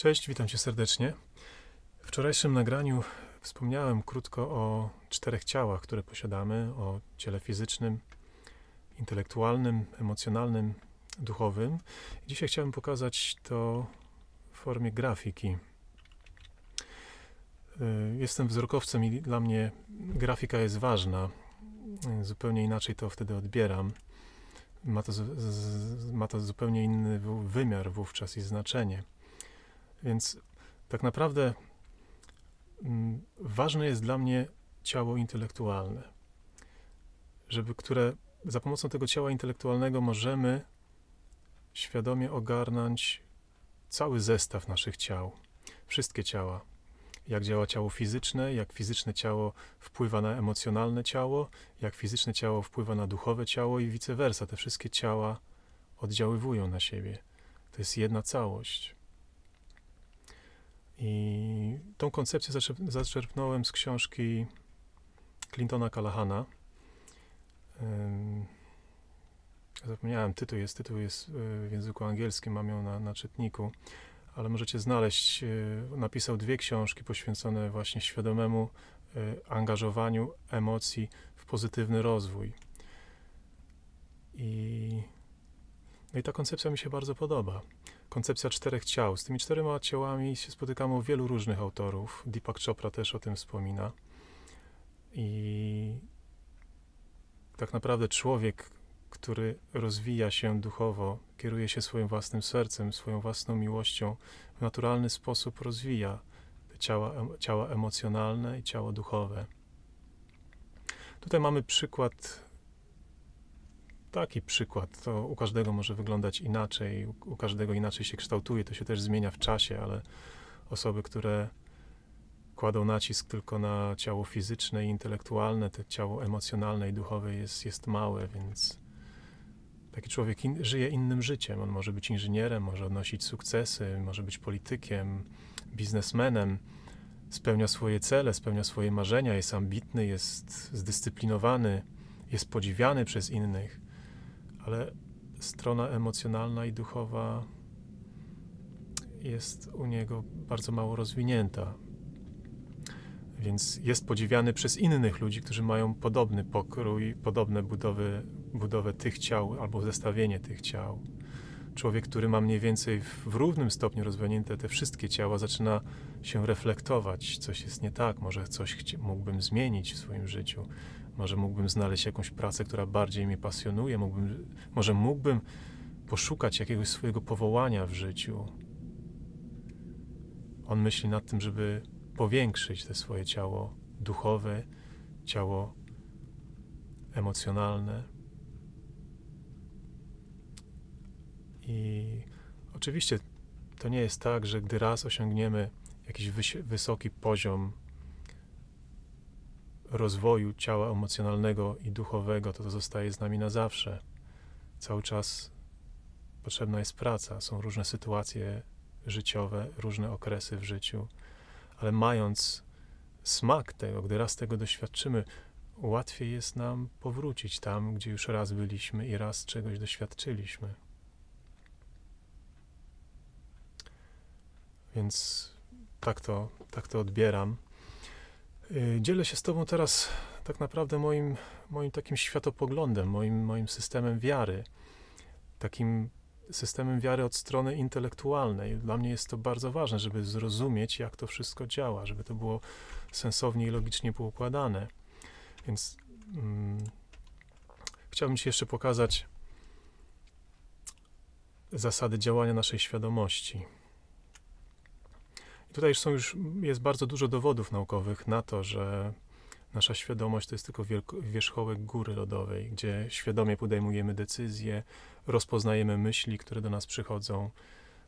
Cześć, witam Cię serdecznie. W wczorajszym nagraniu wspomniałem krótko o czterech ciałach, które posiadamy, o ciele fizycznym, intelektualnym, emocjonalnym, duchowym. Dzisiaj chciałem pokazać to w formie grafiki. Y, jestem wzrokowcem i dla mnie grafika jest ważna. Zupełnie inaczej to wtedy odbieram. Ma to, ma to zupełnie inny wymiar wówczas i znaczenie. Więc tak naprawdę mm, ważne jest dla mnie ciało intelektualne, żeby które za pomocą tego ciała intelektualnego możemy świadomie ogarnąć cały zestaw naszych ciał, wszystkie ciała. Jak działa ciało fizyczne, jak fizyczne ciało wpływa na emocjonalne ciało, jak fizyczne ciało wpływa na duchowe ciało i vice versa. Te wszystkie ciała oddziaływują na siebie. To jest jedna całość. I tą koncepcję zaczerpnąłem z książki Clintona Callahana. Zapomniałem, tytuł jest, tytuł jest e, w języku angielskim, mam ją na, na czytniku, ale możecie znaleźć. E, napisał dwie książki poświęcone właśnie świadomemu e, angażowaniu emocji w pozytywny rozwój. I, no i ta koncepcja mi się bardzo podoba koncepcja czterech ciał. Z tymi czterema ciałami się spotykamy u wielu różnych autorów. Deepak Chopra też o tym wspomina. I tak naprawdę człowiek, który rozwija się duchowo, kieruje się swoim własnym sercem, swoją własną miłością, w naturalny sposób rozwija ciała, ciała emocjonalne i ciało duchowe. Tutaj mamy przykład taki przykład. To u każdego może wyglądać inaczej, u, u każdego inaczej się kształtuje, to się też zmienia w czasie, ale osoby, które kładą nacisk tylko na ciało fizyczne i intelektualne, to ciało emocjonalne i duchowe jest, jest małe, więc taki człowiek in, żyje innym życiem. On może być inżynierem, może odnosić sukcesy, może być politykiem, biznesmenem, spełnia swoje cele, spełnia swoje marzenia, jest ambitny, jest zdyscyplinowany, jest podziwiany przez innych ale strona emocjonalna i duchowa jest u niego bardzo mało rozwinięta. Więc jest podziwiany przez innych ludzi, którzy mają podobny pokrój, podobne budowy, budowę tych ciał albo zestawienie tych ciał. Człowiek, który ma mniej więcej w równym stopniu rozwinięte te wszystkie ciała, zaczyna się reflektować, coś jest nie tak, może coś mógłbym zmienić w swoim życiu może mógłbym znaleźć jakąś pracę, która bardziej mnie pasjonuje, mógłbym, może mógłbym poszukać jakiegoś swojego powołania w życiu. On myśli nad tym, żeby powiększyć te swoje ciało duchowe, ciało emocjonalne. I oczywiście to nie jest tak, że gdy raz osiągniemy jakiś wysoki poziom rozwoju ciała emocjonalnego i duchowego, to to zostaje z nami na zawsze. Cały czas potrzebna jest praca, są różne sytuacje życiowe, różne okresy w życiu, ale mając smak tego, gdy raz tego doświadczymy, łatwiej jest nam powrócić tam, gdzie już raz byliśmy i raz czegoś doświadczyliśmy. Więc tak to, tak to odbieram. Y, dzielę się z Tobą teraz tak naprawdę moim, moim takim światopoglądem, moim, moim systemem wiary, takim systemem wiary od strony intelektualnej. Dla mnie jest to bardzo ważne, żeby zrozumieć, jak to wszystko działa, żeby to było sensownie i logicznie poukładane. Więc mm, chciałbym Ci jeszcze pokazać zasady działania naszej świadomości. Tutaj są już, jest bardzo dużo dowodów naukowych na to, że nasza świadomość to jest tylko wierzchołek góry lodowej, gdzie świadomie podejmujemy decyzje, rozpoznajemy myśli, które do nas przychodzą,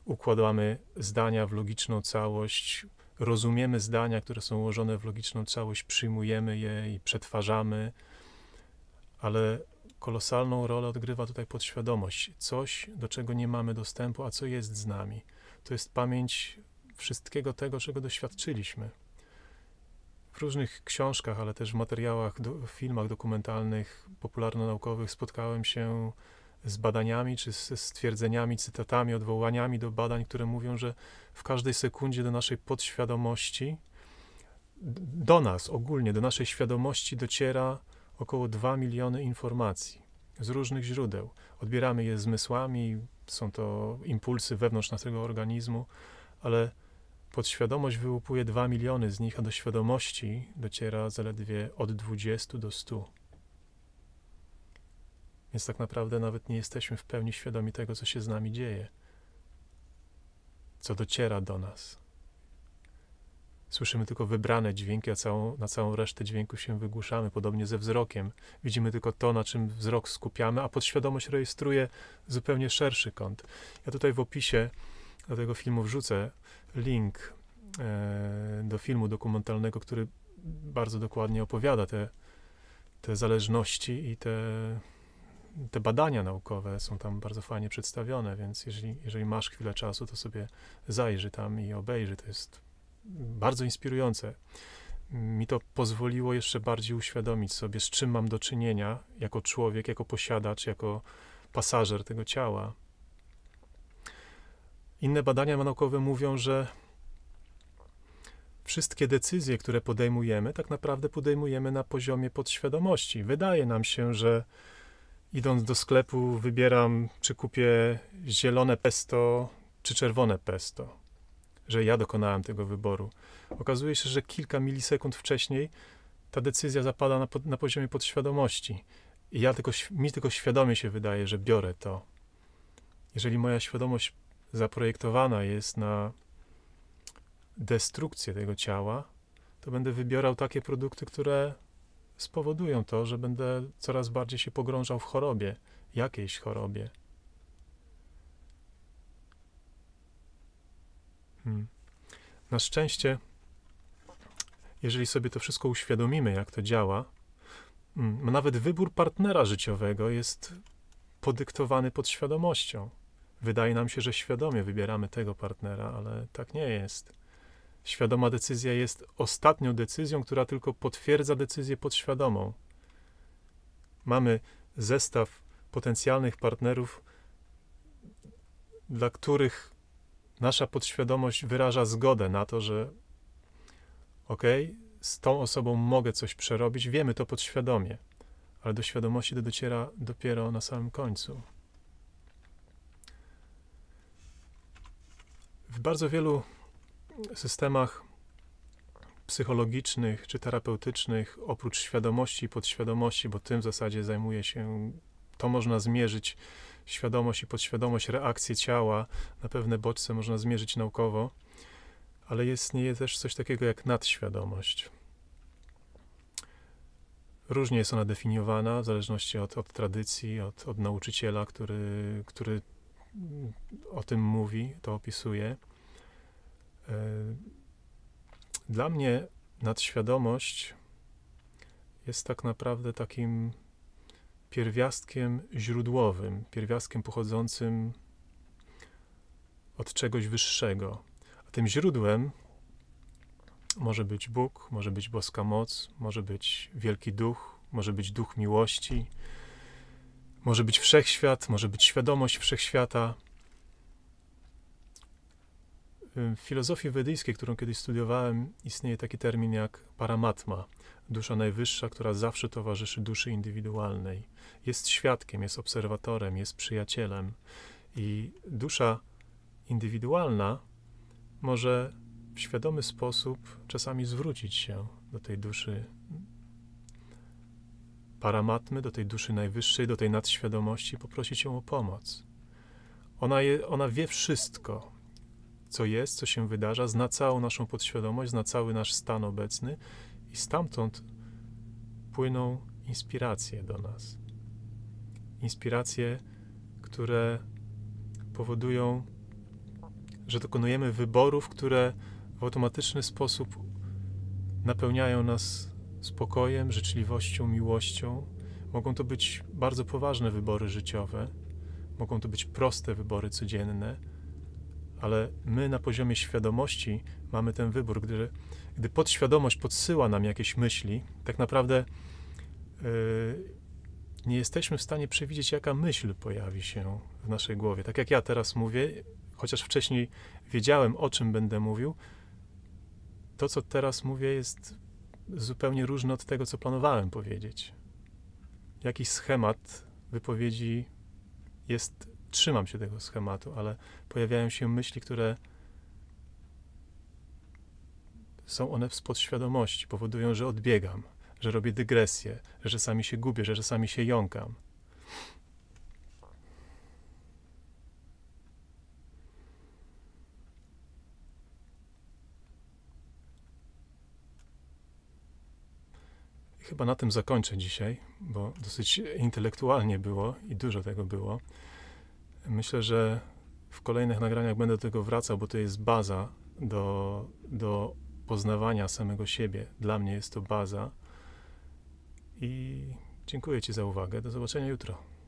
układamy zdania w logiczną całość, rozumiemy zdania, które są ułożone w logiczną całość, przyjmujemy je i przetwarzamy, ale kolosalną rolę odgrywa tutaj podświadomość coś, do czego nie mamy dostępu, a co jest z nami. To jest pamięć wszystkiego tego, czego doświadczyliśmy. W różnych książkach, ale też w materiałach, do, filmach dokumentalnych, popularno-naukowych spotkałem się z badaniami czy ze stwierdzeniami, cytatami, odwołaniami do badań, które mówią, że w każdej sekundzie do naszej podświadomości, do nas ogólnie, do naszej świadomości dociera około 2 miliony informacji z różnych źródeł. Odbieramy je zmysłami, są to impulsy wewnątrz naszego organizmu, ale Podświadomość wyłupuje 2 miliony z nich, a do świadomości dociera zaledwie od 20 do 100. Więc tak naprawdę nawet nie jesteśmy w pełni świadomi tego, co się z nami dzieje, co dociera do nas. Słyszymy tylko wybrane dźwięki, a całą, na całą resztę dźwięku się wygłuszamy, podobnie ze wzrokiem. Widzimy tylko to, na czym wzrok skupiamy, a podświadomość rejestruje zupełnie szerszy kąt. Ja tutaj w opisie do tego filmu wrzucę link e, do filmu dokumentalnego, który bardzo dokładnie opowiada te, te zależności i te, te badania naukowe są tam bardzo fajnie przedstawione, więc jeżeli, jeżeli masz chwilę czasu, to sobie zajrzy tam i obejrzy. To jest bardzo inspirujące. Mi to pozwoliło jeszcze bardziej uświadomić sobie, z czym mam do czynienia jako człowiek, jako posiadacz, jako pasażer tego ciała. Inne badania naukowe mówią, że wszystkie decyzje, które podejmujemy, tak naprawdę podejmujemy na poziomie podświadomości. Wydaje nam się, że idąc do sklepu, wybieram, czy kupię zielone pesto, czy czerwone pesto, że ja dokonałem tego wyboru. Okazuje się, że kilka milisekund wcześniej ta decyzja zapada na, na poziomie podświadomości. I ja tylko, mi tylko świadomie się wydaje, że biorę to. Jeżeli moja świadomość zaprojektowana jest na destrukcję tego ciała, to będę wybierał takie produkty, które spowodują to, że będę coraz bardziej się pogrążał w chorobie, jakiejś chorobie. Hmm. Na szczęście, jeżeli sobie to wszystko uświadomimy, jak to działa, hmm, nawet wybór partnera życiowego jest podyktowany podświadomością. Wydaje nam się, że świadomie wybieramy tego partnera, ale tak nie jest. Świadoma decyzja jest ostatnią decyzją, która tylko potwierdza decyzję podświadomą. Mamy zestaw potencjalnych partnerów, dla których nasza podświadomość wyraża zgodę na to, że okej, okay, z tą osobą mogę coś przerobić, wiemy to podświadomie, ale do świadomości to dociera dopiero na samym końcu. w bardzo wielu systemach psychologicznych czy terapeutycznych, oprócz świadomości i podświadomości, bo tym w zasadzie zajmuje się, to można zmierzyć, świadomość i podświadomość, reakcje ciała na pewne bodźce można zmierzyć naukowo, ale istnieje też coś takiego jak nadświadomość. Różnie jest ona definiowana w zależności od, od tradycji, od, od nauczyciela, który, który o tym mówi, to opisuje. Yy, dla mnie nadświadomość jest tak naprawdę takim pierwiastkiem źródłowym, pierwiastkiem pochodzącym od czegoś wyższego. A tym źródłem może być Bóg, może być boska moc, może być wielki duch, może być duch miłości, może być wszechświat, może być świadomość wszechświata. W filozofii wedyjskiej, którą kiedyś studiowałem, istnieje taki termin jak paramatma, dusza najwyższa, która zawsze towarzyszy duszy indywidualnej. Jest świadkiem, jest obserwatorem, jest przyjacielem. I dusza indywidualna może w świadomy sposób czasami zwrócić się do tej duszy paramatmy, do tej duszy najwyższej, do tej nadświadomości, poprosić ją o pomoc. Ona, je, ona wie wszystko, co jest, co się wydarza, zna całą naszą podświadomość, zna cały nasz stan obecny i stamtąd płyną inspiracje do nas. Inspiracje, które powodują, że dokonujemy wyborów, które w automatyczny sposób napełniają nas spokojem, życzliwością, miłością. Mogą to być bardzo poważne wybory życiowe, mogą to być proste wybory codzienne ale my na poziomie świadomości mamy ten wybór, gdy, gdy podświadomość podsyła nam jakieś myśli, tak naprawdę yy, nie jesteśmy w stanie przewidzieć, jaka myśl pojawi się w naszej głowie. Tak jak ja teraz mówię, chociaż wcześniej wiedziałem, o czym będę mówił, to, co teraz mówię, jest zupełnie różne od tego, co planowałem powiedzieć. Jakiś schemat wypowiedzi jest trzymam się tego schematu, ale pojawiają się myśli, które są one w podświadomości, powodują, że odbiegam, że robię dygresję, że czasami się gubię, że czasami się jąkam. chyba na tym zakończę dzisiaj, bo dosyć intelektualnie było i dużo tego było. Myślę, że w kolejnych nagraniach będę do tego wracał, bo to jest baza do, do poznawania samego siebie. Dla mnie jest to baza. I dziękuję Ci za uwagę. Do zobaczenia jutro.